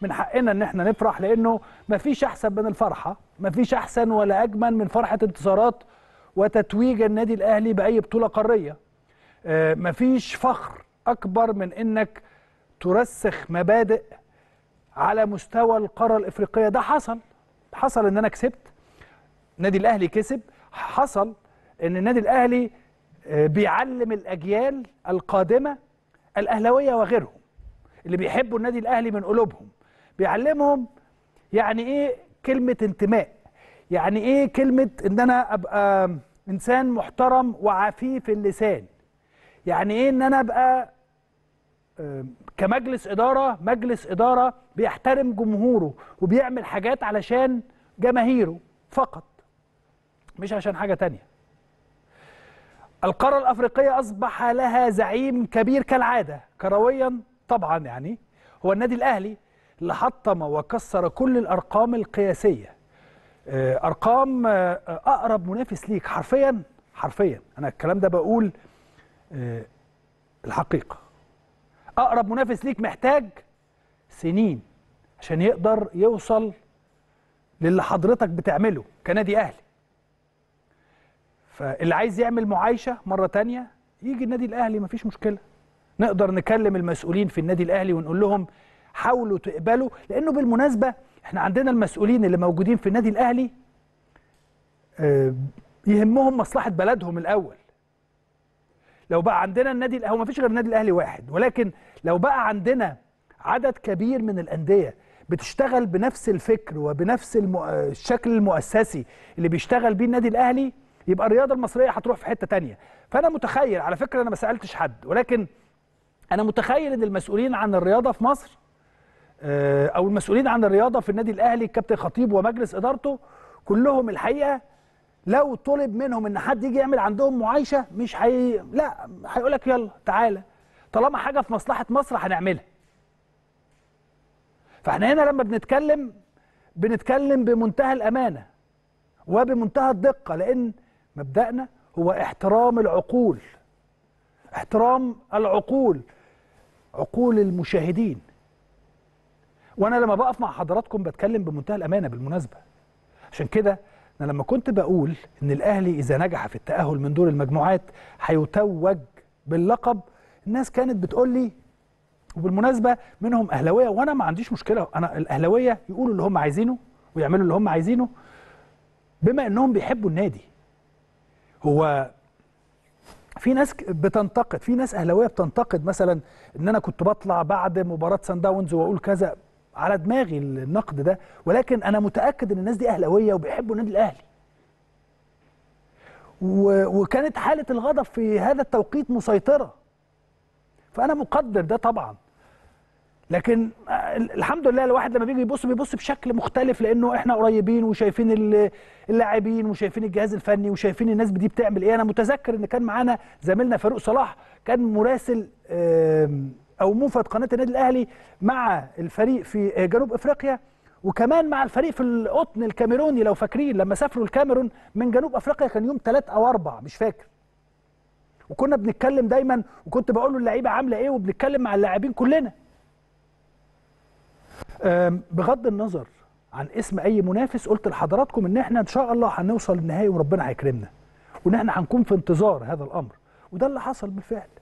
من حقنا ان احنا نفرح لانه مفيش احسن من الفرحه مفيش احسن ولا اجمل من فرحه انتصارات وتتويج النادي الاهلي باي بطوله قاريه آه، مفيش فخر اكبر من انك ترسخ مبادئ على مستوى القاره الافريقيه ده حصل حصل ان انا كسبت النادي الاهلي كسب حصل ان النادي الاهلي آه، بيعلم الاجيال القادمه الاهلاويه وغيرهم اللي بيحبوا النادي الاهلي من قلوبهم بيعلمهم يعني ايه كلمه انتماء يعني ايه كلمه ان انا ابقى انسان محترم وعفيف اللسان يعني ايه ان انا ابقى كمجلس اداره مجلس اداره بيحترم جمهوره وبيعمل حاجات علشان جماهيره فقط مش عشان حاجه تانية القاره الافريقيه اصبح لها زعيم كبير كالعاده كرويا طبعا يعني هو النادي الاهلي لحطم وكسر كل الأرقام القياسية آه، أرقام آه، أقرب منافس ليك حرفيا حرفيا أنا الكلام ده بقول آه، الحقيقة أقرب منافس ليك محتاج سنين عشان يقدر يوصل للي حضرتك بتعمله كنادي أهلي فاللي عايز يعمل معايشة مرة تانية يجي النادي الأهلي مفيش مشكلة نقدر نكلم المسؤولين في النادي الأهلي ونقول لهم حاولوا تقبلوا لانه بالمناسبه احنا عندنا المسؤولين اللي موجودين في النادي الاهلي آه، يهمهم مصلحه بلدهم الاول لو بقى عندنا النادي الاهلي ما فيش غير النادي الاهلي واحد ولكن لو بقى عندنا عدد كبير من الانديه بتشتغل بنفس الفكر وبنفس المو... الشكل المؤسسي اللي بيشتغل بيه النادي الاهلي يبقى الرياضه المصريه هتروح في حته تانية فانا متخيل على فكره انا ما سالتش حد ولكن انا متخيل ان المسؤولين عن الرياضه في مصر آه، او المسؤولين عن الرياضه في النادي الاهلي الكابتن خطيب ومجلس ادارته كلهم الحقيقه لو طلب منهم ان حد يجي يعمل عندهم معايشه مش حي... لا هيقول لك يلا تعالى طالما حاجه في مصلحه مصر هنعملها فاحنا هنا لما بنتكلم بنتكلم بمنتهى الامانه وبمنتهى الدقه لان مبدأنا هو احترام العقول احترام العقول عقول المشاهدين وانا لما بقف مع حضراتكم بتكلم بمنتهى الامانه بالمناسبه عشان كده انا لما كنت بقول ان الاهلي اذا نجح في التاهل من دور المجموعات هيتوج باللقب الناس كانت بتقول لي وبالمناسبه منهم اهلاويه وانا ما عنديش مشكله انا الاهلاويه يقولوا اللي هم عايزينه ويعملوا اللي هم عايزينه بما انهم بيحبوا النادي هو في ناس بتنتقد في ناس اهلاويه بتنتقد مثلا ان انا كنت بطلع بعد مباراه سان داونز واقول كذا على دماغي النقد ده ولكن انا متاكد ان الناس دي اهلاويه وبيحبوا النادي الاهلي وكانت حاله الغضب في هذا التوقيت مسيطره فانا مقدر ده طبعا لكن الحمد لله الواحد لما بيجي يبص بيبص بشكل مختلف لانه احنا قريبين وشايفين اللاعبين وشايفين الجهاز الفني وشايفين الناس دي بتعمل ايه انا متذكر ان كان معانا زميلنا فاروق صلاح كان مراسل او موفد قناه النادي الاهلي مع الفريق في جنوب افريقيا وكمان مع الفريق في القطن الكاميروني لو فاكرين لما سافروا الكاميرون من جنوب افريقيا كان يوم 3 او 4 مش فاكر وكنا بنتكلم دايما وكنت بقول له اللعيبه عامله ايه وبنتكلم مع اللاعبين كلنا بغض النظر عن اسم اي منافس قلت لحضراتكم ان احنا ان شاء الله هنوصل للنهائي وربنا هيكرمنا وان احنا هنكون في انتظار هذا الامر وده اللي حصل بالفعل